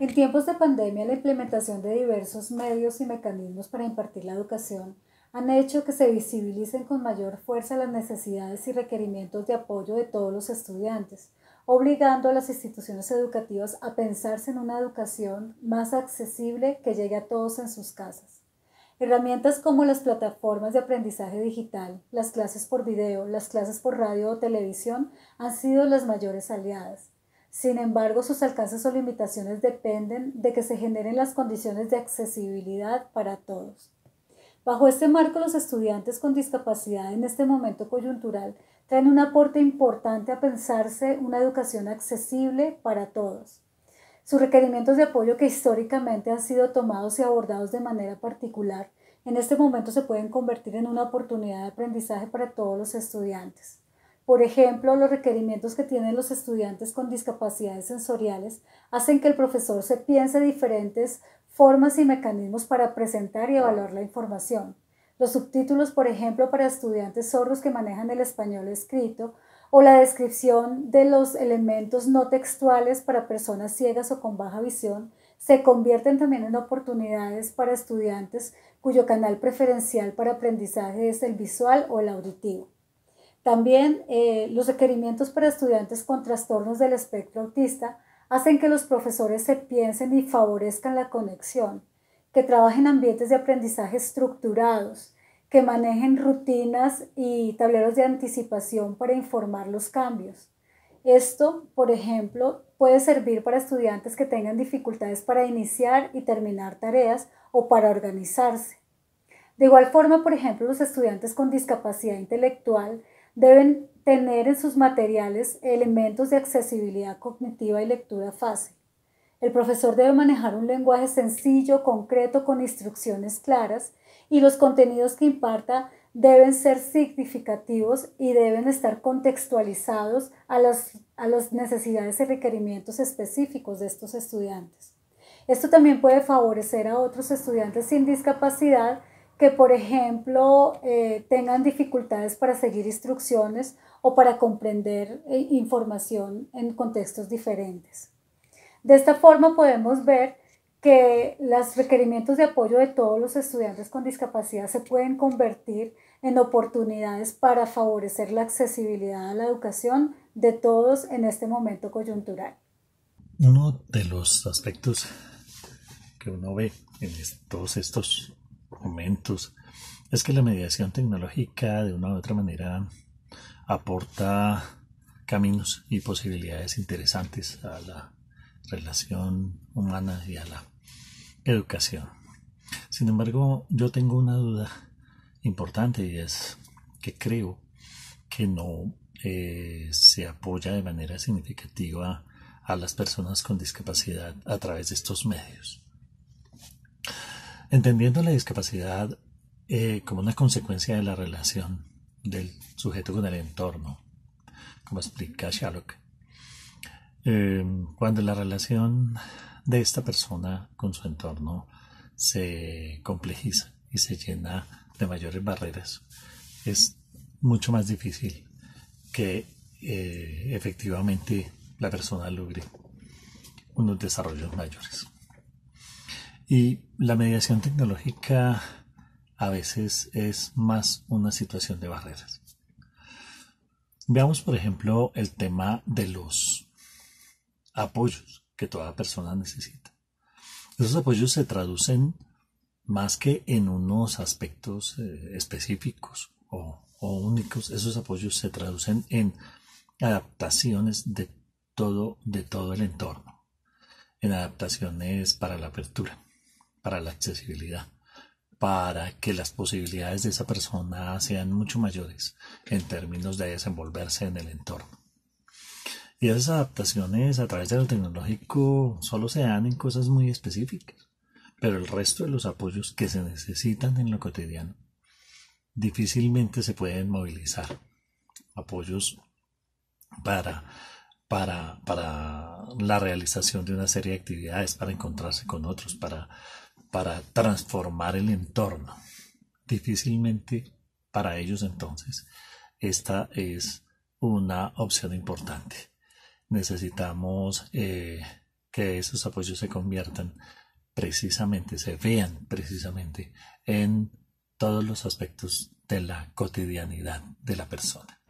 En tiempos de pandemia, la implementación de diversos medios y mecanismos para impartir la educación han hecho que se visibilicen con mayor fuerza las necesidades y requerimientos de apoyo de todos los estudiantes, obligando a las instituciones educativas a pensarse en una educación más accesible que llegue a todos en sus casas. Herramientas como las plataformas de aprendizaje digital, las clases por video, las clases por radio o televisión han sido las mayores aliadas sin embargo, sus alcances o limitaciones dependen de que se generen las condiciones de accesibilidad para todos. Bajo este marco, los estudiantes con discapacidad en este momento coyuntural traen un aporte importante a pensarse una educación accesible para todos. Sus requerimientos de apoyo que históricamente han sido tomados y abordados de manera particular, en este momento se pueden convertir en una oportunidad de aprendizaje para todos los estudiantes. Por ejemplo, los requerimientos que tienen los estudiantes con discapacidades sensoriales hacen que el profesor se piense diferentes formas y mecanismos para presentar y evaluar la información. Los subtítulos, por ejemplo, para estudiantes sordos que manejan el español escrito o la descripción de los elementos no textuales para personas ciegas o con baja visión se convierten también en oportunidades para estudiantes cuyo canal preferencial para aprendizaje es el visual o el auditivo. También eh, los requerimientos para estudiantes con trastornos del espectro autista hacen que los profesores se piensen y favorezcan la conexión, que trabajen ambientes de aprendizaje estructurados, que manejen rutinas y tableros de anticipación para informar los cambios. Esto, por ejemplo, puede servir para estudiantes que tengan dificultades para iniciar y terminar tareas o para organizarse. De igual forma, por ejemplo, los estudiantes con discapacidad intelectual deben tener en sus materiales elementos de accesibilidad cognitiva y lectura fácil. El profesor debe manejar un lenguaje sencillo, concreto, con instrucciones claras y los contenidos que imparta deben ser significativos y deben estar contextualizados a las, necesidades y requerimientos específicos de estos estudiantes. Esto también puede favorecer a otros estudiantes sin discapacidad que, por ejemplo, eh, tengan dificultades para seguir instrucciones o para comprender eh, información en contextos diferentes. De esta forma podemos ver que los requerimientos de apoyo de todos los estudiantes con discapacidad se pueden convertir en oportunidades para favorecer la accesibilidad a la educación de todos en este momento coyuntural. Uno de los aspectos que uno ve en todos estos momentos, es que la mediación tecnológica de una u otra manera aporta caminos y posibilidades interesantes a la relación humana y a la educación. Sin embargo, yo tengo una duda importante y es que creo que no eh, se apoya de manera significativa a las personas con discapacidad a través de estos medios. Entendiendo la discapacidad eh, como una consecuencia de la relación del sujeto con el entorno, como explica Sherlock, eh, cuando la relación de esta persona con su entorno se complejiza y se llena de mayores barreras, es mucho más difícil que eh, efectivamente la persona logre unos desarrollos mayores. Y la mediación tecnológica a veces es más una situación de barreras. Veamos, por ejemplo, el tema de los apoyos que toda persona necesita. Esos apoyos se traducen más que en unos aspectos eh, específicos o, o, únicos. Esos apoyos se traducen en adaptaciones de todo, de todo el entorno, en adaptaciones para la apertura para la accesibilidad, para que las posibilidades de esa persona sean mucho mayores en términos de desenvolverse en el entorno. Y esas adaptaciones a través de lo tecnológico solo se dan en cosas muy específicas, pero el resto de los apoyos que se necesitan en lo cotidiano difícilmente se pueden movilizar. Apoyos para para, para, la realización de una serie de actividades, para encontrarse con otros, para para transformar el entorno. Difícilmente para ellos entonces esta es una opción importante. Necesitamos eh, que esos apoyos se conviertan precisamente, se vean precisamente en todos los aspectos de la cotidianidad de la persona.